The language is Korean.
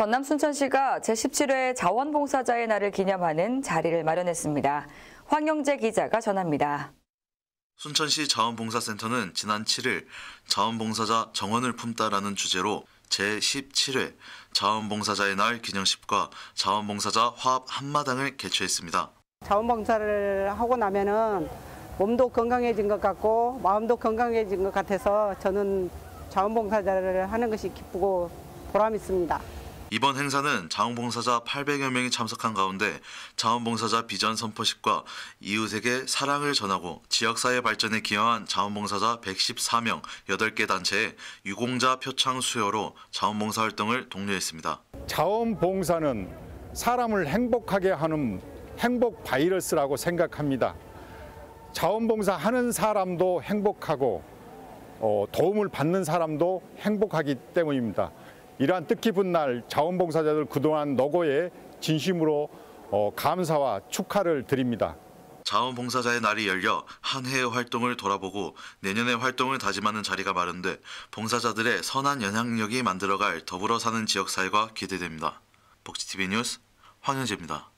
전남 순천시가 제17회 자원봉사자의 날을 기념하는 자리를 마련했습니다. 황영재 기자가 전합니다. 순천시 자원봉사센터는 지난 7일 자원봉사자 정원을 품다라는 주제로 제17회 자원봉사자의 날 기념식과 자원봉사자 화합 한마당을 개최했습니다. 자원봉사를 하고 나면은 몸도 건강해진 것 같고 마음도 건강해진 것 같아서 저는 자원봉사자를 하는 것이 기쁘고 보람 있습니다. 이번 행사는 자원봉사자 800여 명이 참석한 가운데 자원봉사자 비전 선포식과 이웃에게 사랑을 전하고 지역사회 발전에 기여한 자원봉사자 114명 8개 단체에 유공자 표창 수여로 자원봉사 활동을 독려했습니다. 자원봉사는 사람을 행복하게 하는 행복 바이러스라고 생각합니다. 자원봉사 하는 사람도 행복하고 어, 도움을 받는 사람도 행복하기 때문입니다. 이러한 뜻깊은 날 자원봉사자들 그동안 너고에 진심으로 어, 감사와 축하를 드립니다. 자원봉사자의 날이 열려 한 해의 활동을 돌아보고 내년의 활동을 다짐하는 자리가 마련돼 봉사자들의 선한 영향력이 만들어갈 더불어 사는 지역사회가 기대됩니다. 복지TV 뉴스 황현재입니다.